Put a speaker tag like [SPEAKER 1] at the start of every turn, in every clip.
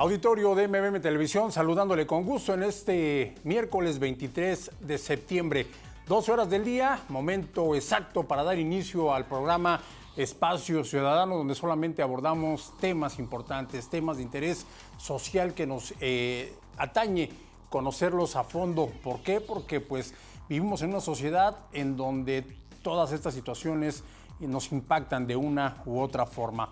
[SPEAKER 1] Auditorio de MBM Televisión, saludándole con gusto en este miércoles 23 de septiembre. 12 horas del día, momento exacto para dar inicio al programa Espacio Ciudadano, donde solamente abordamos temas importantes, temas de interés social que nos eh, atañe conocerlos a fondo. ¿Por qué? Porque pues vivimos en una sociedad en donde todas estas situaciones nos impactan de una u otra forma.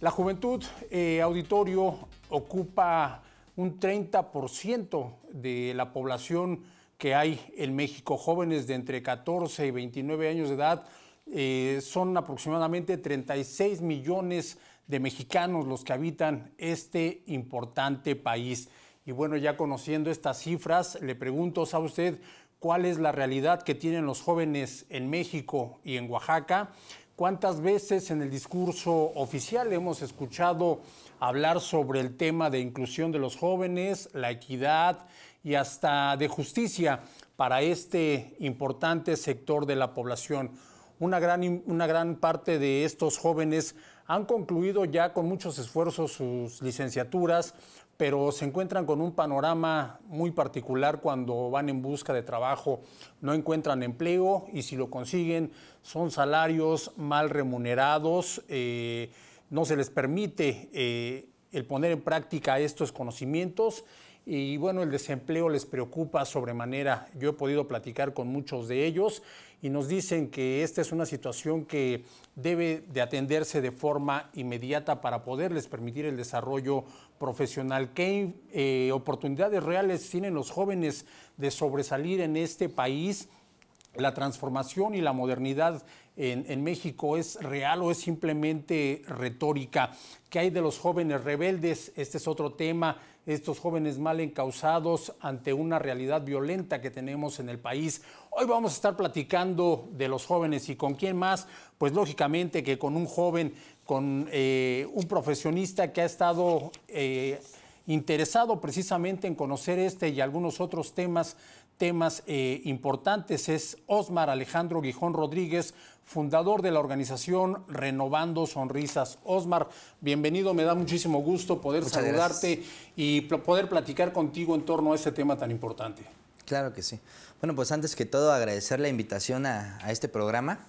[SPEAKER 1] La juventud, eh, auditorio, ocupa un 30% de la población que hay en México. Jóvenes de entre 14 y 29 años de edad eh, son aproximadamente 36 millones de mexicanos los que habitan este importante país. Y bueno, ya conociendo estas cifras, le pregunto, a usted cuál es la realidad que tienen los jóvenes en México y en Oaxaca? ¿Cuántas veces en el discurso oficial hemos escuchado hablar sobre el tema de inclusión de los jóvenes, la equidad y hasta de justicia para este importante sector de la población? Una gran, parte de estos jóvenes han concluido ya con muchos esfuerzos sus licenciaturas pero se encuentran con un panorama muy particular cuando van en busca de trabajo. No encuentran empleo y si lo consiguen son salarios mal remunerados, eh, no se les permite eh, el poner en práctica estos conocimientos y bueno, el desempleo les preocupa sobremanera. Yo he podido platicar con muchos de ellos y nos dicen que esta es una situación que debe de atenderse de forma inmediata para poderles permitir el desarrollo profesional. ¿Qué eh, oportunidades reales tienen los jóvenes de sobresalir en este país? ¿La transformación y la modernidad en, en, México es real o es simplemente retórica? ¿Qué hay de los jóvenes rebeldes? Este es otro tema. Estos jóvenes mal encausados ante una realidad violenta que tenemos en el país. Hoy vamos a estar platicando de los jóvenes y con quién más, pues lógicamente que con un joven con eh, un profesionista que ha estado eh, interesado precisamente en conocer este y algunos otros temas temas eh, importantes es Osmar Alejandro Guijón Rodríguez, fundador de la organización Renovando Sonrisas. Osmar, bienvenido, me da muchísimo gusto poder saludarte y poder platicar contigo en torno a este tema tan importante.
[SPEAKER 2] Claro que sí. Bueno, pues antes que todo agradecer la invitación a este programa.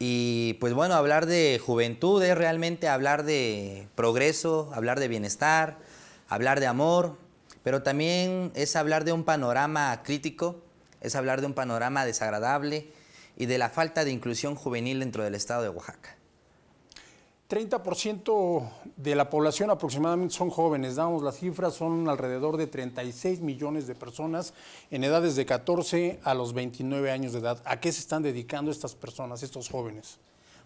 [SPEAKER 2] Y pues bueno, hablar de juventud es realmente hablar de progreso, hablar de bienestar, hablar de amor, pero también es hablar de un panorama crítico, es hablar de un panorama desagradable y de la falta de inclusión juvenil dentro del estado de Oaxaca.
[SPEAKER 1] 30% de la población aproximadamente son jóvenes, damos las cifras, son alrededor de 36 millones de personas en edades de 14
[SPEAKER 2] a los 29 años de edad. ¿A qué se están dedicando estas personas, estos jóvenes?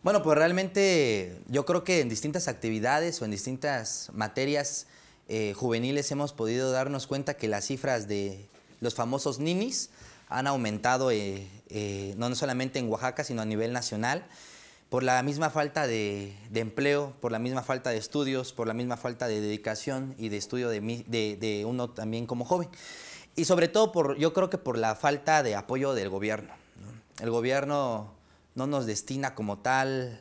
[SPEAKER 2] Bueno, pues realmente yo creo que en distintas actividades o en distintas materias eh, juveniles hemos podido darnos cuenta que las cifras de los famosos ninis han aumentado eh, eh, no solamente en Oaxaca, sino a nivel nacional por la misma falta de, empleo, por la misma falta de estudios, por la misma falta de dedicación y de estudio de, de, uno también como joven. Y sobre todo, por, yo creo que por la falta de apoyo del gobierno. El gobierno no nos destina como tal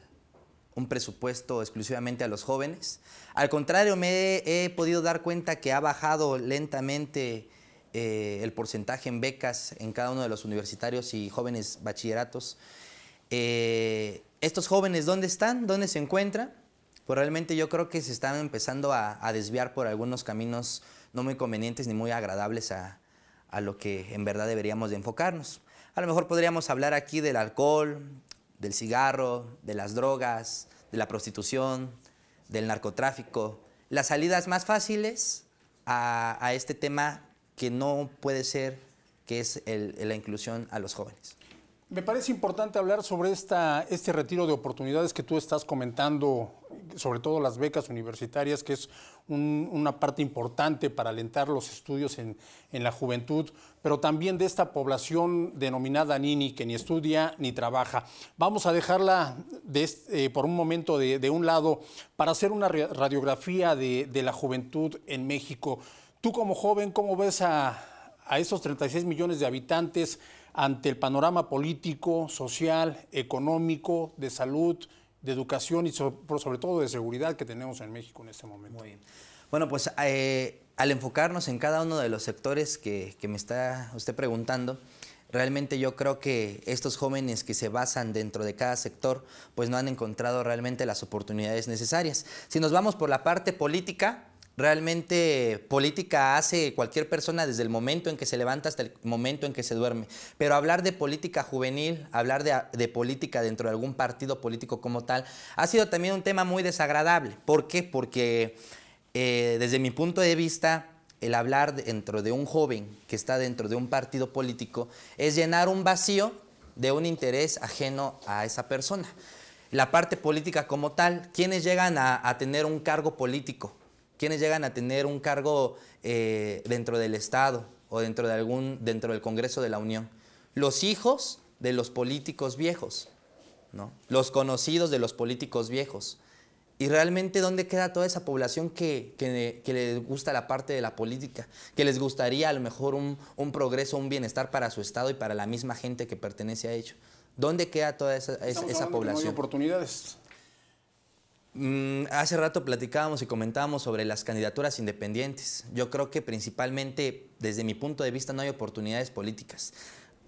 [SPEAKER 2] un presupuesto exclusivamente a los jóvenes. Al contrario, me he, podido dar cuenta que ha bajado lentamente eh, el porcentaje en becas en cada uno de los universitarios y jóvenes bachilleratos. Eh, estos jóvenes, ¿dónde están? ¿Dónde se encuentran? Pues realmente yo creo que se están empezando a, desviar por algunos caminos no muy convenientes ni muy agradables a, lo que en verdad deberíamos de enfocarnos. A lo mejor podríamos hablar aquí del alcohol, del cigarro, de las drogas, de la prostitución, del narcotráfico. Las salidas más fáciles a, este tema que no puede ser, que es la inclusión a los jóvenes.
[SPEAKER 1] Me parece importante hablar sobre esta, este retiro de oportunidades que tú estás comentando, sobre todo las becas universitarias, que es una parte importante para alentar los estudios en, la juventud, pero también de esta población denominada Nini, que ni estudia ni trabaja. Vamos a dejarla eh, por un momento de, un lado para hacer una radiografía de, la juventud en México. Tú como joven, ¿cómo ves a, a esos 36 millones de habitantes? ante el panorama político, social, económico, de salud, de educación y sobre todo de seguridad que tenemos en México en este momento. Muy bien.
[SPEAKER 2] Bueno, pues eh, al enfocarnos en cada uno de los sectores que, que me está usted preguntando, realmente yo creo que estos jóvenes que se basan dentro de cada sector, pues no han encontrado realmente las oportunidades necesarias. Si nos vamos por la parte política, Realmente política hace cualquier persona desde el momento en que se levanta hasta el momento en que se duerme. Pero hablar de política juvenil, hablar de, política dentro de algún partido político como tal, ha sido también un tema muy desagradable. ¿Por qué? Porque eh, desde mi punto de vista, el hablar dentro de un joven que está dentro de un partido político es llenar un vacío de un interés ajeno a esa persona. La parte política como tal, quienes llegan a tener un cargo político? quienes llegan a tener un cargo eh, dentro del Estado o dentro, de algún, dentro del Congreso de la Unión. Los hijos de los políticos viejos, ¿no? los conocidos de los políticos viejos. Y realmente, ¿dónde queda toda esa población que, les gusta la parte de la política? Que les gustaría a lo mejor un, progreso, un bienestar para su Estado y para la misma gente que pertenece a ello. ¿Dónde queda toda esa, población? oportunidades. Mm, hace rato platicábamos y comentábamos sobre las candidaturas independientes. Yo creo que principalmente, desde mi punto de vista, no hay oportunidades políticas.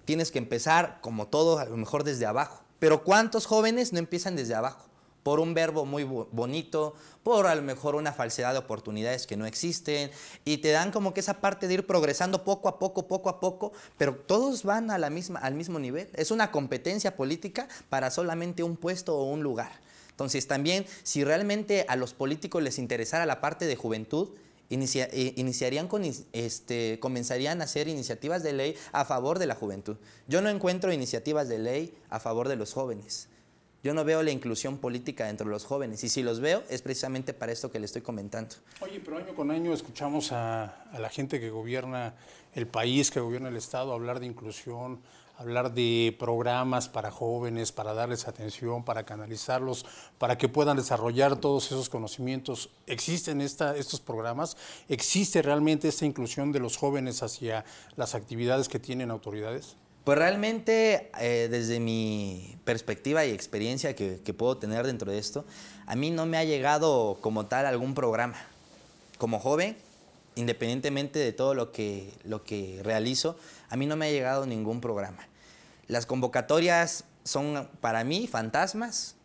[SPEAKER 2] Tienes que empezar, como todo, a lo mejor desde abajo. Pero ¿cuántos jóvenes no empiezan desde abajo? Por un verbo muy bonito, por a lo mejor una falsedad de oportunidades que no existen, y te dan como que esa parte de ir progresando poco a poco, poco a poco, pero todos van a la misma, al mismo nivel. Es una competencia política para solamente un puesto o un lugar. Entonces también, si realmente a los políticos les interesara la parte de juventud, eh, iniciarían este, comenzarían a hacer iniciativas de ley a favor de la juventud. Yo no encuentro iniciativas de ley a favor de los jóvenes. Yo no veo la inclusión política dentro de los jóvenes y si los veo es precisamente para esto que le estoy comentando.
[SPEAKER 1] Oye, pero año con año escuchamos a, a la gente que gobierna el país, que gobierna el Estado, hablar de inclusión, hablar de programas para jóvenes, para darles atención, para canalizarlos, para que puedan desarrollar todos esos conocimientos. ¿Existen estos programas? ¿Existe realmente esta inclusión de los jóvenes hacia las actividades que tienen autoridades?
[SPEAKER 2] Pues realmente, eh, desde mi perspectiva y experiencia que, puedo tener dentro de esto, a mí no me ha llegado como tal algún programa. Como joven, independientemente de todo lo que, lo que realizo, a mí no me ha llegado ningún programa. Las convocatorias son para mí fantasmas.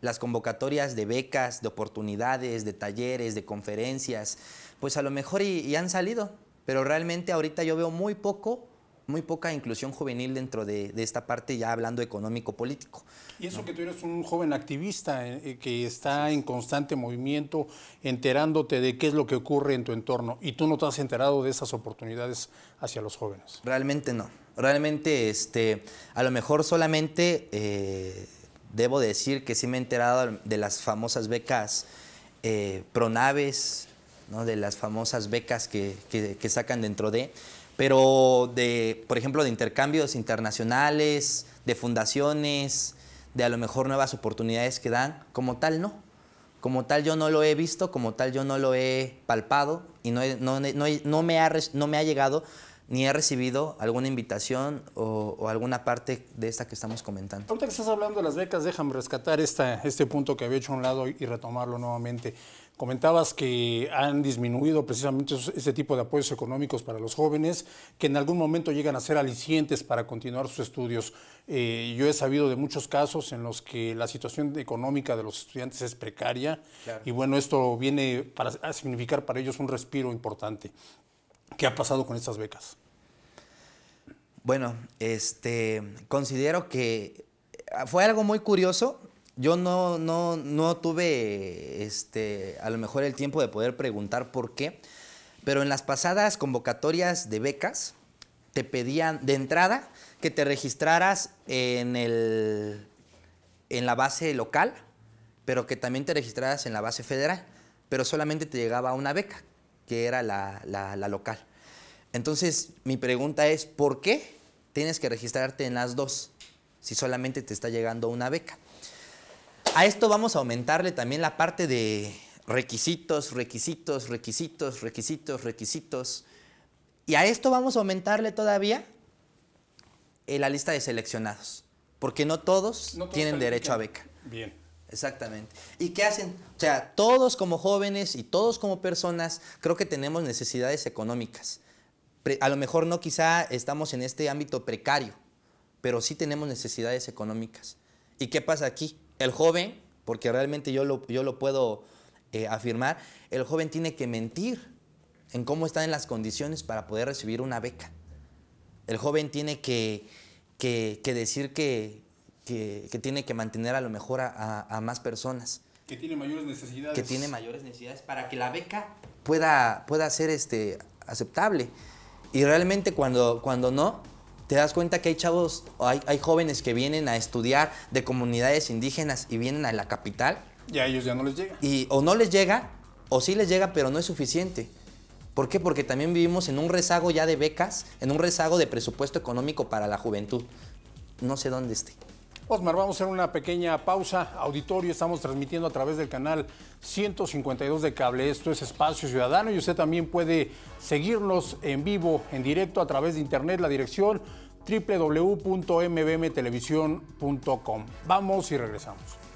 [SPEAKER 2] Las convocatorias de becas, de oportunidades, de talleres, de conferencias, pues a lo mejor y, y han salido, pero realmente ahorita yo veo muy poco muy poca inclusión juvenil dentro de, esta parte ya hablando económico-político.
[SPEAKER 1] Y eso que tú eres un joven activista eh, eh, que está en constante movimiento, enterándote de qué es lo que ocurre en tu entorno, y tú no te has enterado de esas oportunidades hacia los jóvenes.
[SPEAKER 2] Realmente no. Realmente, este, a lo mejor solamente eh, debo decir que sí me he enterado de las famosas becas pronaves, de las famosas becas que sacan dentro de pero de, por ejemplo, de intercambios internacionales, de fundaciones, de a lo mejor nuevas oportunidades que dan, como tal no. Como tal yo no lo he visto, como tal yo no lo he palpado y no, no, no, me, ha, no me ha llegado ni he recibido alguna invitación o, alguna parte de esta que estamos comentando.
[SPEAKER 1] Ahorita que estás hablando de las becas, déjame rescatar esta, este punto que había hecho a un lado y retomarlo nuevamente. Comentabas que han disminuido precisamente ese tipo de apoyos económicos para los jóvenes que en algún momento llegan a ser alicientes para continuar sus estudios. Eh, yo he sabido de muchos casos en los que la situación económica de los estudiantes es precaria y bueno, esto viene para, a significar para ellos un respiro
[SPEAKER 2] importante. ¿Qué ha pasado con estas becas? Bueno, este, considero que fue algo muy curioso yo no, no, tuve este, a lo mejor el tiempo de poder preguntar por qué, pero en las pasadas convocatorias de becas te pedían de entrada que te registraras en, en la base local, pero que también te registraras en la base federal, pero solamente te llegaba una beca, que era la local. Entonces, mi pregunta es, ¿por qué tienes que registrarte en las dos si solamente te está llegando una beca? A esto vamos a aumentarle también la parte de requisitos, requisitos, requisitos, requisitos, requisitos. Y a esto vamos a aumentarle todavía eh, la lista de seleccionados, porque no todos, tienen derecho a beca. Bien. Exactamente. ¿Y qué hacen? O sea, todos como jóvenes y todos como personas creo que tenemos necesidades económicas. a lo mejor no quizá estamos en este ámbito precario, pero sí tenemos necesidades económicas. ¿Y qué pasa aquí? El joven, porque realmente yo lo, yo lo puedo eh, afirmar, el joven tiene que mentir en cómo están en las condiciones para poder recibir una beca. El joven tiene que, decir que, que, tiene que mantener a lo mejor a, más personas. Que tiene mayores necesidades. Que tiene mayores necesidades para que la beca pueda, pueda ser este, aceptable. Y realmente cuando, cuando no, te das cuenta que hay chavos, hay, jóvenes que vienen a estudiar de comunidades indígenas y vienen a la capital.
[SPEAKER 1] Y a ellos ya no les llega.
[SPEAKER 2] Y o no les llega, o sí les llega, pero no es suficiente. ¿Por qué? Porque también vivimos en un rezago ya de becas, en un rezago de presupuesto económico para la juventud. No sé dónde esté.
[SPEAKER 1] Osmar, vamos a hacer una pequeña pausa. Auditorio, estamos transmitiendo a través del canal 152 de cable. Esto es Espacio Ciudadano y usted también puede seguirnos en vivo, en directo, a través de internet, la dirección www.mbmtelevisión.com. Vamos y regresamos.